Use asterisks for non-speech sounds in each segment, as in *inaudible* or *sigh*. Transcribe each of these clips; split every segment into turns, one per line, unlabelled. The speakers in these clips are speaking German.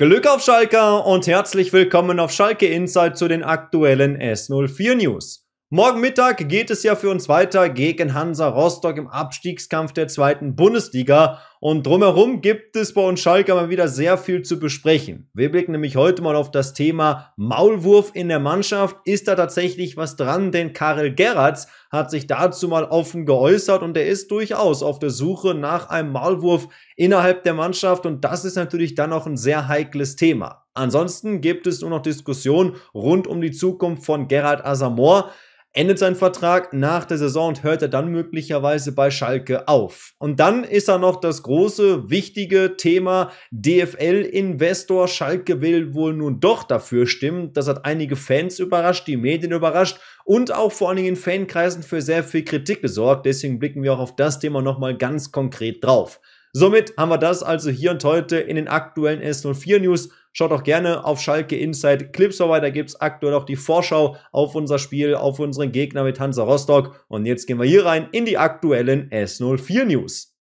Glück auf Schalke und herzlich willkommen auf Schalke Insight zu den aktuellen S04 News. Morgen Mittag geht es ja für uns weiter gegen Hansa Rostock im Abstiegskampf der zweiten Bundesliga und drumherum gibt es bei uns Schalke mal wieder sehr viel zu besprechen. Wir blicken nämlich heute mal auf das Thema Maulwurf in der Mannschaft. Ist da tatsächlich was dran? Denn Karel Gerrards hat sich dazu mal offen geäußert und er ist durchaus auf der Suche nach einem Maulwurf innerhalb der Mannschaft und das ist natürlich dann auch ein sehr heikles Thema. Ansonsten gibt es nur noch Diskussionen rund um die Zukunft von Gerard Asamor endet sein Vertrag nach der Saison und hört er dann möglicherweise bei Schalke auf. Und dann ist da noch das große, wichtige Thema DFL-Investor. Schalke will wohl nun doch dafür stimmen. Das hat einige Fans überrascht, die Medien überrascht und auch vor allen Dingen in Fankreisen für sehr viel Kritik gesorgt. Deswegen blicken wir auch auf das Thema nochmal ganz konkret drauf. Somit haben wir das also hier und heute in den aktuellen S04 News. Schaut auch gerne auf Schalke Inside Clips vorbei. Da gibt es aktuell auch die Vorschau auf unser Spiel, auf unseren Gegner mit Hansa Rostock. Und jetzt gehen wir hier rein in die aktuellen S04 News.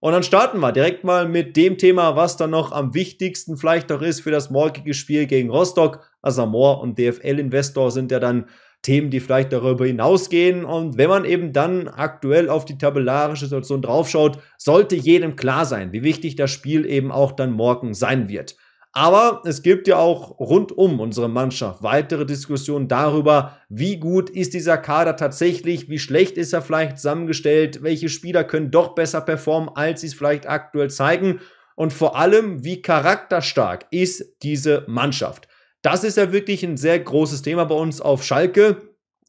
Und dann starten wir direkt mal mit dem Thema, was dann noch am wichtigsten vielleicht auch ist für das morgige Spiel gegen Rostock. Asamor und DFL Investor sind ja dann Themen, die vielleicht darüber hinausgehen. Und wenn man eben dann aktuell auf die tabellarische Situation draufschaut, sollte jedem klar sein, wie wichtig das Spiel eben auch dann morgen sein wird. Aber es gibt ja auch rund um unsere Mannschaft weitere Diskussionen darüber, wie gut ist dieser Kader tatsächlich, wie schlecht ist er vielleicht zusammengestellt, welche Spieler können doch besser performen, als sie es vielleicht aktuell zeigen und vor allem, wie charakterstark ist diese Mannschaft. Das ist ja wirklich ein sehr großes Thema bei uns auf Schalke.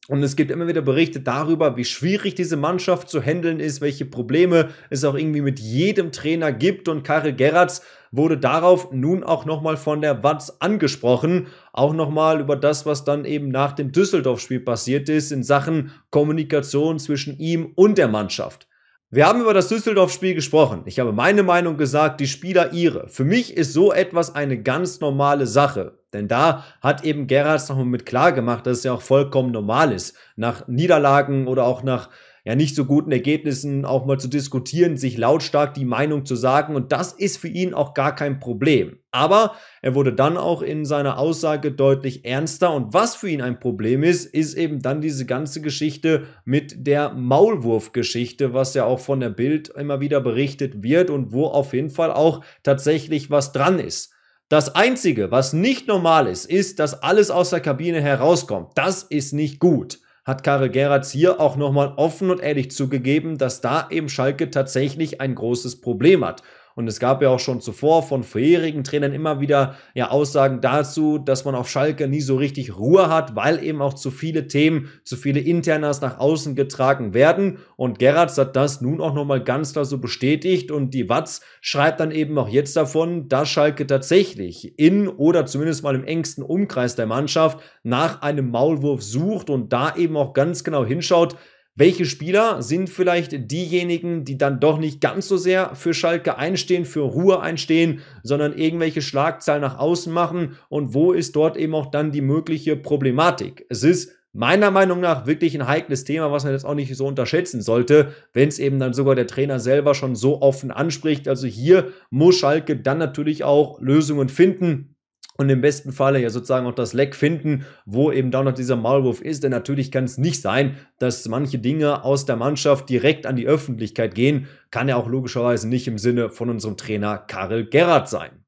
Und es gibt immer wieder Berichte darüber, wie schwierig diese Mannschaft zu handeln ist, welche Probleme es auch irgendwie mit jedem Trainer gibt. Und Karel Gerrards wurde darauf nun auch nochmal von der Watz angesprochen. Auch nochmal über das, was dann eben nach dem Düsseldorf-Spiel passiert ist in Sachen Kommunikation zwischen ihm und der Mannschaft. Wir haben über das Düsseldorf-Spiel gesprochen. Ich habe meine Meinung gesagt, die Spieler ihre. Für mich ist so etwas eine ganz normale Sache. Denn da hat eben Gerhards nochmal mit klar gemacht, dass es ja auch vollkommen normal ist, nach Niederlagen oder auch nach ja nicht so guten Ergebnissen auch mal zu diskutieren, sich lautstark die Meinung zu sagen und das ist für ihn auch gar kein Problem. Aber er wurde dann auch in seiner Aussage deutlich ernster und was für ihn ein Problem ist, ist eben dann diese ganze Geschichte mit der Maulwurfgeschichte, was ja auch von der Bild immer wieder berichtet wird und wo auf jeden Fall auch tatsächlich was dran ist. Das Einzige, was nicht normal ist, ist, dass alles aus der Kabine herauskommt. Das ist nicht gut. Hat Karel Gerrards hier auch nochmal offen und ehrlich zugegeben, dass da eben Schalke tatsächlich ein großes Problem hat. Und es gab ja auch schon zuvor von vorherigen Trainern immer wieder ja, Aussagen dazu, dass man auf Schalke nie so richtig Ruhe hat, weil eben auch zu viele Themen, zu viele Internas nach außen getragen werden. Und Gerrards hat das nun auch nochmal ganz klar so bestätigt. Und die Watz schreibt dann eben auch jetzt davon, dass Schalke tatsächlich in oder zumindest mal im engsten Umkreis der Mannschaft nach einem Maulwurf sucht und da eben auch ganz genau hinschaut, welche Spieler sind vielleicht diejenigen, die dann doch nicht ganz so sehr für Schalke einstehen, für Ruhe einstehen, sondern irgendwelche Schlagzeilen nach außen machen? Und wo ist dort eben auch dann die mögliche Problematik? Es ist meiner Meinung nach wirklich ein heikles Thema, was man jetzt auch nicht so unterschätzen sollte, wenn es eben dann sogar der Trainer selber schon so offen anspricht. Also hier muss Schalke dann natürlich auch Lösungen finden und im besten Falle ja sozusagen auch das Leck finden, wo eben da noch dieser Maulwurf ist. Denn natürlich kann es nicht sein, dass manche Dinge aus der Mannschaft direkt an die Öffentlichkeit gehen. Kann ja auch logischerweise nicht im Sinne von unserem Trainer Karel Gerrard sein.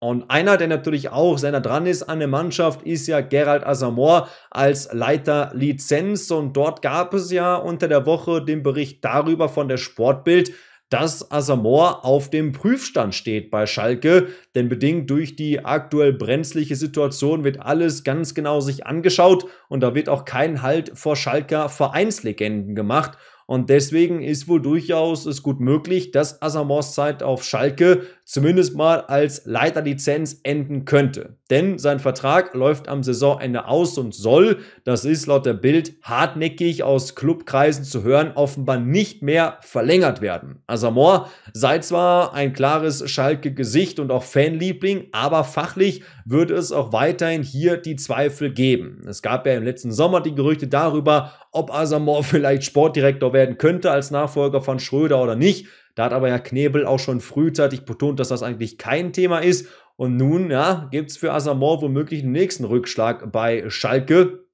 Und einer, der natürlich auch seiner dran ist an der Mannschaft, ist ja Gerald Asamor als Leiter Lizenz. Und dort gab es ja unter der Woche den Bericht darüber von der Sportbild, dass Asamor auf dem Prüfstand steht bei Schalke, denn bedingt durch die aktuell brenzliche Situation wird alles ganz genau sich angeschaut und da wird auch kein Halt vor Schalker Vereinslegenden gemacht. Und deswegen ist wohl durchaus es gut möglich, dass Asamors Zeit auf Schalke zumindest mal als Leiterlizenz enden könnte. Denn sein Vertrag läuft am Saisonende aus und soll, das ist laut der Bild hartnäckig aus Clubkreisen zu hören, offenbar nicht mehr verlängert werden. Asamor sei zwar ein klares Schalke Gesicht und auch Fanliebling, aber fachlich würde es auch weiterhin hier die Zweifel geben. Es gab ja im letzten Sommer die Gerüchte darüber, ob Asamor *laughs* vielleicht Sportdirektor werden könnte als Nachfolger von Schröder oder nicht. Da hat aber ja Knebel auch schon frühzeitig betont, dass das eigentlich kein Thema ist. Und nun, ja, gibt es für Asamor womöglich den nächsten Rückschlag bei Schalke.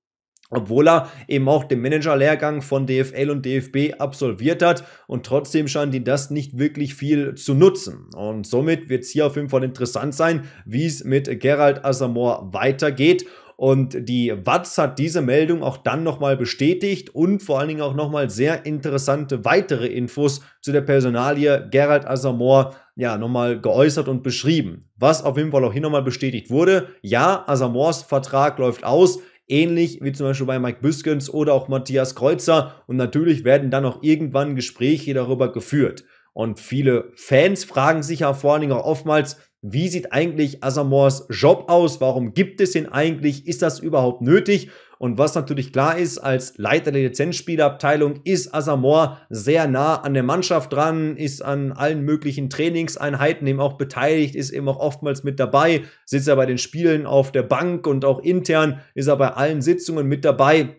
Obwohl er eben auch den Managerlehrgang von DFL und DFB absolviert hat und trotzdem scheinen die das nicht wirklich viel zu nutzen. Und somit wird es hier auf jeden Fall interessant sein, wie es mit Gerald Asamor weitergeht. Und die WATS hat diese Meldung auch dann nochmal bestätigt und vor allen Dingen auch nochmal sehr interessante weitere Infos zu der Personalie Gerald Asamor ja, nochmal geäußert und beschrieben. Was auf jeden Fall auch hier nochmal bestätigt wurde, ja, Asamors Vertrag läuft aus, ähnlich wie zum Beispiel bei Mike Büskens oder auch Matthias Kreuzer und natürlich werden dann auch irgendwann Gespräche darüber geführt. Und viele Fans fragen sich ja vor allen Dingen auch oftmals, wie sieht eigentlich Asamors Job aus? Warum gibt es ihn eigentlich? Ist das überhaupt nötig? Und was natürlich klar ist, als Leiter der Lizenzspielerabteilung ist Asamor sehr nah an der Mannschaft dran, ist an allen möglichen Trainingseinheiten eben auch beteiligt, ist eben auch oftmals mit dabei, sitzt er bei den Spielen auf der Bank und auch intern ist er bei allen Sitzungen mit dabei.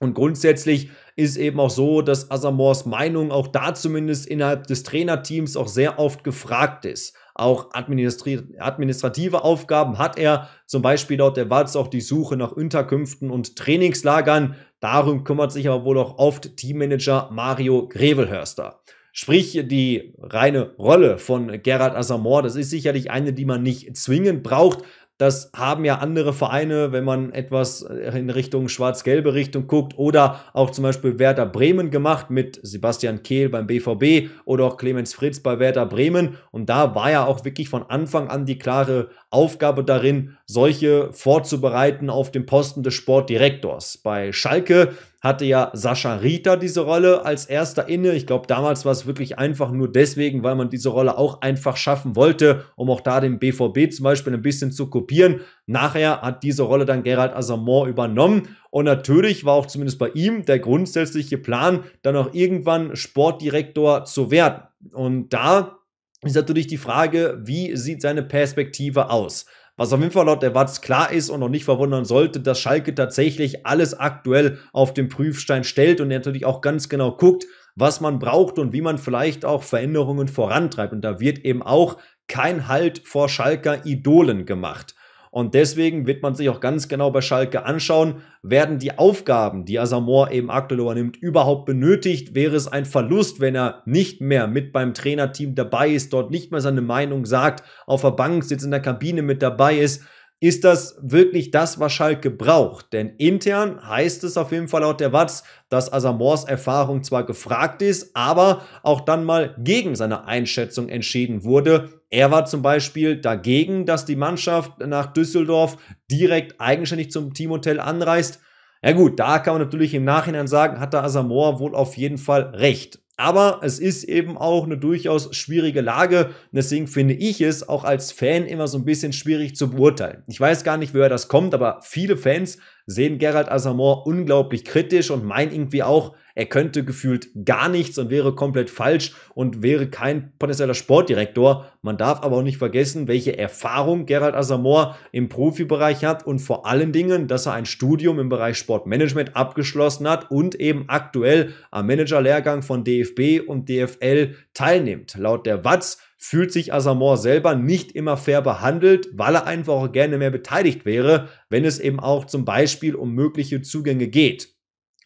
Und grundsätzlich ist eben auch so, dass Asamors Meinung auch da zumindest innerhalb des Trainerteams auch sehr oft gefragt ist. Auch administrative Aufgaben hat er, zum Beispiel laut der WAZ auch die Suche nach Unterkünften und Trainingslagern. Darum kümmert sich aber wohl auch oft Teammanager Mario Grevelhörster. Sprich, die reine Rolle von Gerhard Asamor, das ist sicherlich eine, die man nicht zwingend braucht, das haben ja andere Vereine, wenn man etwas in Richtung schwarz-gelbe Richtung guckt oder auch zum Beispiel Werder Bremen gemacht mit Sebastian Kehl beim BVB oder auch Clemens Fritz bei Werder Bremen. Und da war ja auch wirklich von Anfang an die klare Aufgabe darin, solche vorzubereiten auf dem Posten des Sportdirektors. Bei Schalke hatte ja Sascha Rieter diese Rolle als erster inne. Ich glaube, damals war es wirklich einfach nur deswegen, weil man diese Rolle auch einfach schaffen wollte, um auch da den BVB zum Beispiel ein bisschen zu kopieren. Nachher hat diese Rolle dann Gerald Asamoah übernommen und natürlich war auch zumindest bei ihm der grundsätzliche Plan, dann auch irgendwann Sportdirektor zu werden. Und da ist natürlich die Frage, wie sieht seine Perspektive aus? Was auf jeden Fall laut der Watz klar ist und noch nicht verwundern sollte, dass Schalke tatsächlich alles aktuell auf den Prüfstein stellt und natürlich auch ganz genau guckt, was man braucht und wie man vielleicht auch Veränderungen vorantreibt. Und da wird eben auch kein Halt vor Schalker Idolen gemacht. Und deswegen wird man sich auch ganz genau bei Schalke anschauen, werden die Aufgaben, die Asamoah eben aktuell übernimmt, überhaupt benötigt? Wäre es ein Verlust, wenn er nicht mehr mit beim Trainerteam dabei ist, dort nicht mehr seine Meinung sagt, auf der Bank sitzt, in der Kabine mit dabei ist? Ist das wirklich das, was Schalke braucht? Denn intern heißt es auf jeden Fall laut der Watz, dass Asamors Erfahrung zwar gefragt ist, aber auch dann mal gegen seine Einschätzung entschieden wurde. Er war zum Beispiel dagegen, dass die Mannschaft nach Düsseldorf direkt eigenständig zum Teamhotel anreist. Ja gut, da kann man natürlich im Nachhinein sagen, hat der Asamoah wohl auf jeden Fall recht. Aber es ist eben auch eine durchaus schwierige Lage. Deswegen finde ich es auch als Fan immer so ein bisschen schwierig zu beurteilen. Ich weiß gar nicht, woher das kommt, aber viele Fans sehen Gerald Asamoah unglaublich kritisch und meinen irgendwie auch, er könnte gefühlt gar nichts und wäre komplett falsch und wäre kein potenzieller Sportdirektor. Man darf aber auch nicht vergessen, welche Erfahrung Gerald Asamoah im Profibereich hat und vor allen Dingen, dass er ein Studium im Bereich Sportmanagement abgeschlossen hat und eben aktuell am Managerlehrgang von DFB und DFL teilnimmt. Laut der WATS fühlt sich Asamor selber nicht immer fair behandelt, weil er einfach auch gerne mehr beteiligt wäre, wenn es eben auch zum Beispiel um mögliche Zugänge geht.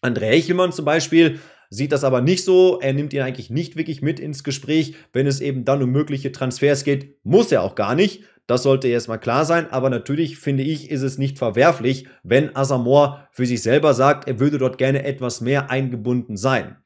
André Hechelmann zum Beispiel sieht das aber nicht so. Er nimmt ihn eigentlich nicht wirklich mit ins Gespräch, wenn es eben dann um mögliche Transfers geht. Muss er auch gar nicht. Das sollte jetzt mal klar sein. Aber natürlich finde ich, ist es nicht verwerflich, wenn Asamor für sich selber sagt, er würde dort gerne etwas mehr eingebunden sein.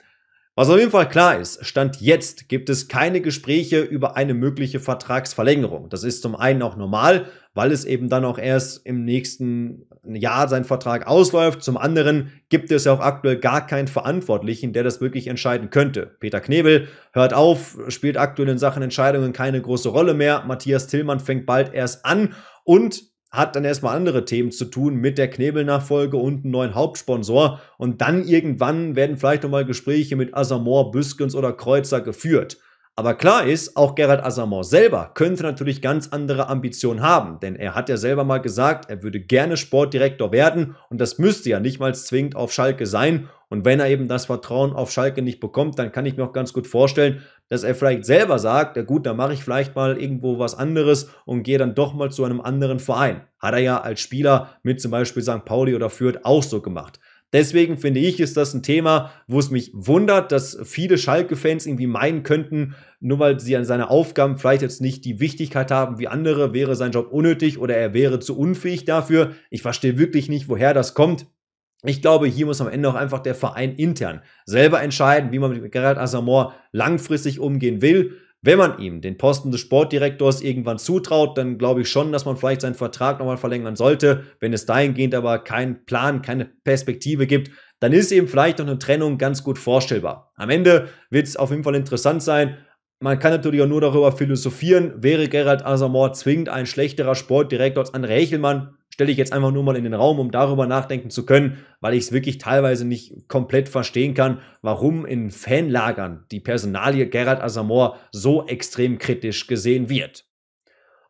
Was auf jeden Fall klar ist, Stand jetzt gibt es keine Gespräche über eine mögliche Vertragsverlängerung. Das ist zum einen auch normal, weil es eben dann auch erst im nächsten Jahr sein Vertrag ausläuft. Zum anderen gibt es ja auch aktuell gar keinen Verantwortlichen, der das wirklich entscheiden könnte. Peter Knebel hört auf, spielt aktuell in Sachen Entscheidungen keine große Rolle mehr. Matthias Tillmann fängt bald erst an und hat dann erstmal andere Themen zu tun mit der Knebelnachfolge und einem neuen Hauptsponsor. Und dann irgendwann werden vielleicht nochmal Gespräche mit Asamor, Büskens oder Kreuzer geführt. Aber klar ist, auch Gerald Asamoah selber könnte natürlich ganz andere Ambitionen haben, denn er hat ja selber mal gesagt, er würde gerne Sportdirektor werden und das müsste ja nicht mal zwingend auf Schalke sein. Und wenn er eben das Vertrauen auf Schalke nicht bekommt, dann kann ich mir auch ganz gut vorstellen, dass er vielleicht selber sagt, ja gut, dann mache ich vielleicht mal irgendwo was anderes und gehe dann doch mal zu einem anderen Verein. Hat er ja als Spieler mit zum Beispiel St. Pauli oder Fürth auch so gemacht. Deswegen finde ich, ist das ein Thema, wo es mich wundert, dass viele Schalke-Fans irgendwie meinen könnten, nur weil sie an seine Aufgaben vielleicht jetzt nicht die Wichtigkeit haben wie andere, wäre sein Job unnötig oder er wäre zu unfähig dafür. Ich verstehe wirklich nicht, woher das kommt. Ich glaube, hier muss am Ende auch einfach der Verein intern selber entscheiden, wie man mit Gerald Asamor langfristig umgehen will. Wenn man ihm den Posten des Sportdirektors irgendwann zutraut, dann glaube ich schon, dass man vielleicht seinen Vertrag nochmal verlängern sollte. Wenn es dahingehend aber keinen Plan, keine Perspektive gibt, dann ist eben vielleicht noch eine Trennung ganz gut vorstellbar. Am Ende wird es auf jeden Fall interessant sein. Man kann natürlich auch nur darüber philosophieren, wäre Gerald Asamoah zwingend ein schlechterer Sportdirektor als André Hechelmann? stelle ich jetzt einfach nur mal in den Raum, um darüber nachdenken zu können, weil ich es wirklich teilweise nicht komplett verstehen kann, warum in Fanlagern die Personalie Gerard Asamor so extrem kritisch gesehen wird.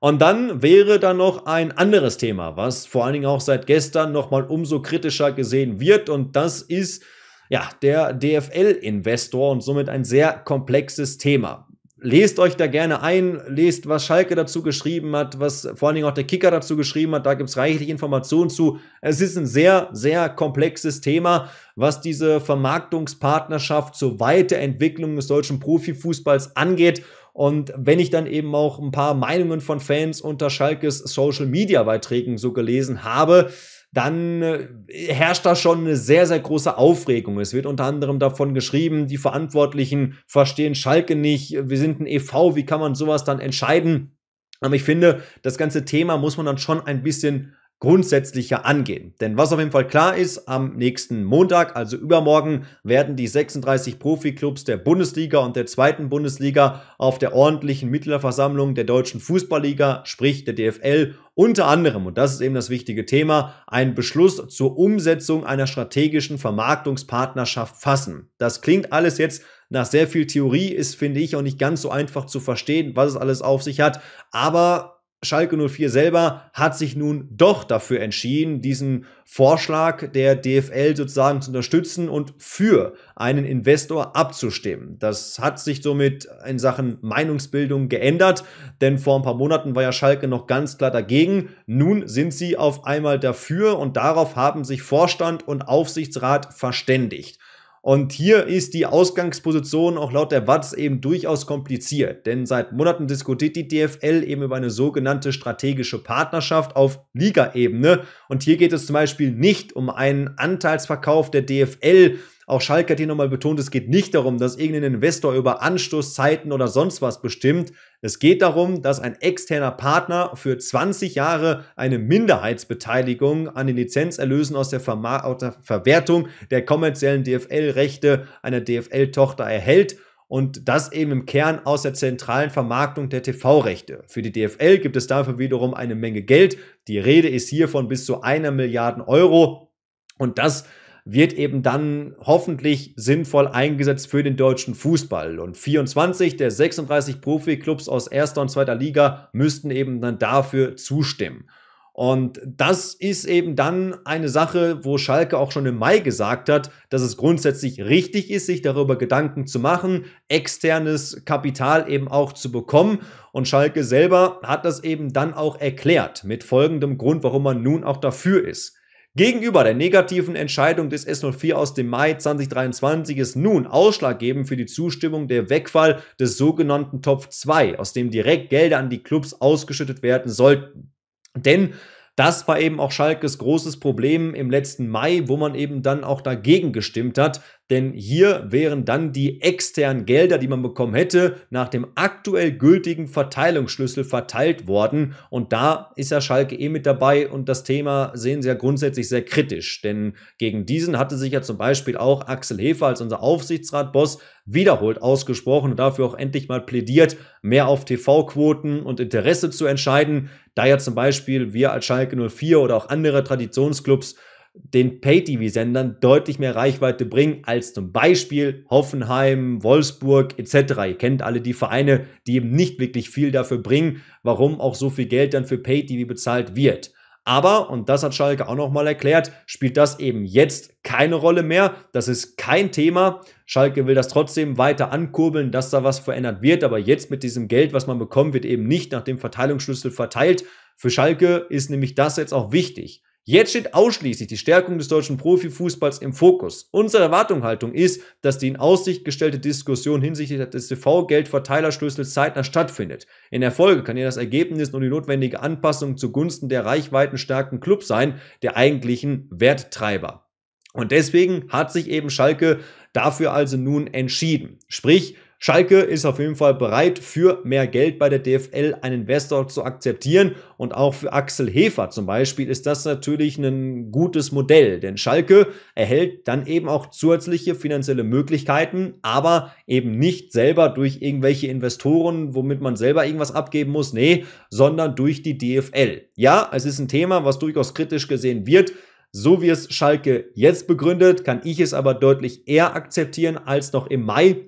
Und dann wäre da noch ein anderes Thema, was vor allen Dingen auch seit gestern nochmal umso kritischer gesehen wird. Und das ist ja der DFL-Investor und somit ein sehr komplexes Thema lest euch da gerne ein, lest, was Schalke dazu geschrieben hat, was vor allen Dingen auch der Kicker dazu geschrieben hat. Da gibt es reichlich Informationen zu. Es ist ein sehr, sehr komplexes Thema, was diese Vermarktungspartnerschaft zur Weiterentwicklung des deutschen Profifußballs angeht. Und wenn ich dann eben auch ein paar Meinungen von Fans unter Schalkes Social Media Beiträgen so gelesen habe, dann äh, herrscht da schon eine sehr, sehr große Aufregung. Es wird unter anderem davon geschrieben, die Verantwortlichen verstehen Schalke nicht, wir sind ein EV, wie kann man sowas dann entscheiden? Aber ich finde, das ganze Thema muss man dann schon ein bisschen grundsätzlicher angehen. Denn was auf jeden Fall klar ist, am nächsten Montag, also übermorgen, werden die 36 Profiklubs der Bundesliga und der zweiten Bundesliga auf der ordentlichen Mittlerversammlung der deutschen Fußballliga, sprich der DFL, unter anderem, und das ist eben das wichtige Thema, einen Beschluss zur Umsetzung einer strategischen Vermarktungspartnerschaft fassen. Das klingt alles jetzt nach sehr viel Theorie, ist, finde ich, auch nicht ganz so einfach zu verstehen, was es alles auf sich hat, aber Schalke 04 selber hat sich nun doch dafür entschieden, diesen Vorschlag der DFL sozusagen zu unterstützen und für einen Investor abzustimmen. Das hat sich somit in Sachen Meinungsbildung geändert, denn vor ein paar Monaten war ja Schalke noch ganz klar dagegen. Nun sind sie auf einmal dafür und darauf haben sich Vorstand und Aufsichtsrat verständigt. Und hier ist die Ausgangsposition auch laut der WATS eben durchaus kompliziert, denn seit Monaten diskutiert die DFL eben über eine sogenannte strategische Partnerschaft auf Ligaebene. Und hier geht es zum Beispiel nicht um einen Anteilsverkauf der DFL auch Schalke hat hier nochmal betont, es geht nicht darum, dass irgendein Investor über Anstoßzeiten oder sonst was bestimmt. Es geht darum, dass ein externer Partner für 20 Jahre eine Minderheitsbeteiligung an den Lizenzerlösen aus der, Verma aus der Verwertung der kommerziellen DFL-Rechte einer DFL-Tochter erhält und das eben im Kern aus der zentralen Vermarktung der TV-Rechte. Für die DFL gibt es dafür wiederum eine Menge Geld. Die Rede ist hier von bis zu einer Milliarde Euro und das ist wird eben dann hoffentlich sinnvoll eingesetzt für den deutschen Fußball. Und 24 der 36 Profiklubs aus erster und zweiter Liga müssten eben dann dafür zustimmen. Und das ist eben dann eine Sache, wo Schalke auch schon im Mai gesagt hat, dass es grundsätzlich richtig ist, sich darüber Gedanken zu machen, externes Kapital eben auch zu bekommen. Und Schalke selber hat das eben dann auch erklärt mit folgendem Grund, warum man nun auch dafür ist. Gegenüber der negativen Entscheidung des S04 aus dem Mai 2023 ist nun ausschlaggebend für die Zustimmung der Wegfall des sogenannten Topf 2, aus dem direkt Gelder an die Clubs ausgeschüttet werden sollten. Denn das war eben auch Schalkes großes Problem im letzten Mai, wo man eben dann auch dagegen gestimmt hat, denn hier wären dann die externen Gelder, die man bekommen hätte, nach dem aktuell gültigen Verteilungsschlüssel verteilt worden. Und da ist ja Schalke eh mit dabei und das Thema sehen sie ja grundsätzlich sehr kritisch, denn gegen diesen hatte sich ja zum Beispiel auch Axel Hefer als unser Aufsichtsratboss wiederholt ausgesprochen und dafür auch endlich mal plädiert, mehr auf TV-Quoten und Interesse zu entscheiden, da ja zum Beispiel wir als Schalke 04 oder auch andere Traditionsclubs den Pay-TV-Sendern deutlich mehr Reichweite bringen als zum Beispiel Hoffenheim, Wolfsburg etc. Ihr kennt alle die Vereine, die eben nicht wirklich viel dafür bringen, warum auch so viel Geld dann für Pay-TV bezahlt wird. Aber, und das hat Schalke auch nochmal erklärt, spielt das eben jetzt keine Rolle mehr. Das ist kein Thema. Schalke will das trotzdem weiter ankurbeln, dass da was verändert wird. Aber jetzt mit diesem Geld, was man bekommt, wird eben nicht nach dem Verteilungsschlüssel verteilt. Für Schalke ist nämlich das jetzt auch wichtig. Jetzt steht ausschließlich die Stärkung des deutschen Profifußballs im Fokus. Unsere Erwartungshaltung ist, dass die in Aussicht gestellte Diskussion hinsichtlich des TV-Geldverteilerschlüssels zeitnah stattfindet. In der Folge kann ja das Ergebnis nur die notwendige Anpassung zugunsten der reichweitenstarken Club sein, der eigentlichen Werttreiber. Und deswegen hat sich eben Schalke dafür also nun entschieden. Sprich, Schalke ist auf jeden Fall bereit, für mehr Geld bei der DFL einen Investor zu akzeptieren. Und auch für Axel Hefer zum Beispiel ist das natürlich ein gutes Modell, denn Schalke erhält dann eben auch zusätzliche finanzielle Möglichkeiten, aber eben nicht selber durch irgendwelche Investoren, womit man selber irgendwas abgeben muss, nee, sondern durch die DFL. Ja, es ist ein Thema, was durchaus kritisch gesehen wird. So wie es Schalke jetzt begründet, kann ich es aber deutlich eher akzeptieren als noch im Mai,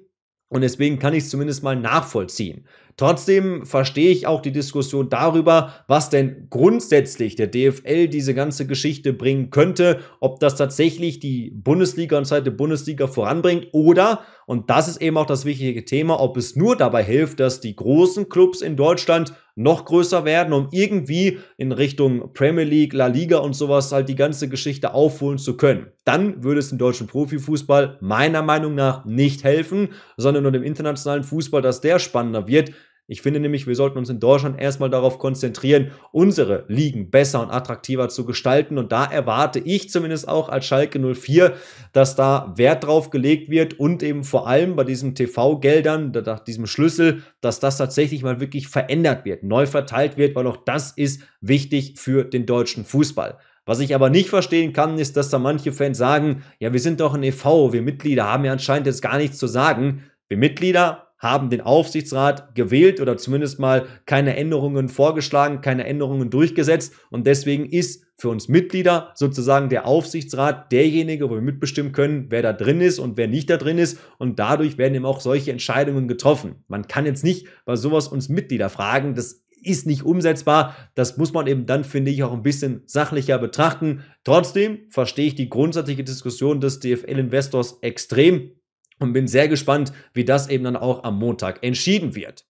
und deswegen kann ich es zumindest mal nachvollziehen. Trotzdem verstehe ich auch die Diskussion darüber, was denn grundsätzlich der DFL diese ganze Geschichte bringen könnte, ob das tatsächlich die Bundesliga und zweite Bundesliga voranbringt oder, und das ist eben auch das wichtige Thema, ob es nur dabei hilft, dass die großen Clubs in Deutschland noch größer werden, um irgendwie in Richtung Premier League, La Liga und sowas halt die ganze Geschichte aufholen zu können. Dann würde es dem deutschen Profifußball meiner Meinung nach nicht helfen, sondern nur dem internationalen Fußball, dass der spannender wird, ich finde nämlich, wir sollten uns in Deutschland erstmal darauf konzentrieren, unsere Ligen besser und attraktiver zu gestalten. Und da erwarte ich zumindest auch als Schalke 04, dass da Wert drauf gelegt wird und eben vor allem bei diesen TV-Geldern, diesem Schlüssel, dass das tatsächlich mal wirklich verändert wird, neu verteilt wird, weil auch das ist wichtig für den deutschen Fußball. Was ich aber nicht verstehen kann, ist, dass da manche Fans sagen, ja, wir sind doch ein EV, wir Mitglieder haben ja anscheinend jetzt gar nichts zu sagen. Wir Mitglieder haben den Aufsichtsrat gewählt oder zumindest mal keine Änderungen vorgeschlagen, keine Änderungen durchgesetzt. Und deswegen ist für uns Mitglieder sozusagen der Aufsichtsrat derjenige, wo wir mitbestimmen können, wer da drin ist und wer nicht da drin ist. Und dadurch werden eben auch solche Entscheidungen getroffen. Man kann jetzt nicht bei sowas uns Mitglieder fragen. Das ist nicht umsetzbar. Das muss man eben dann, finde ich, auch ein bisschen sachlicher betrachten. Trotzdem verstehe ich die grundsätzliche Diskussion des DFL-Investors extrem und bin sehr gespannt, wie das eben dann auch am Montag entschieden wird.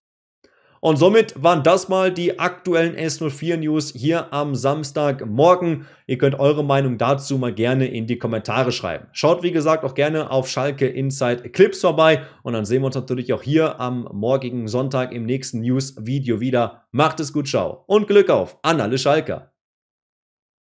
Und somit waren das mal die aktuellen S04 News hier am Samstagmorgen. Ihr könnt eure Meinung dazu mal gerne in die Kommentare schreiben. Schaut wie gesagt auch gerne auf Schalke Inside Clips vorbei und dann sehen wir uns natürlich auch hier am morgigen Sonntag im nächsten News Video wieder. Macht es gut, ciao und Glück auf an alle Schalker.